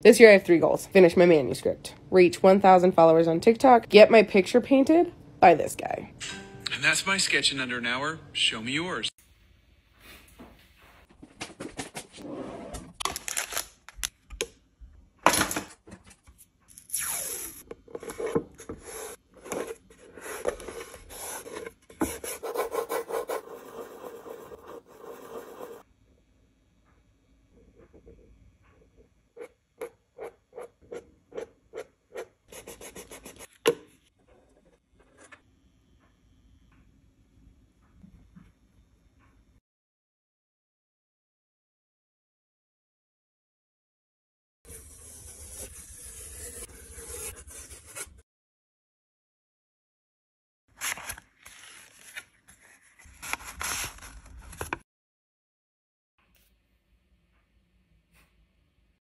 This year I have three goals. Finish my manuscript, reach 1,000 followers on TikTok, get my picture painted by this guy. And that's my sketch in under an hour. Show me yours.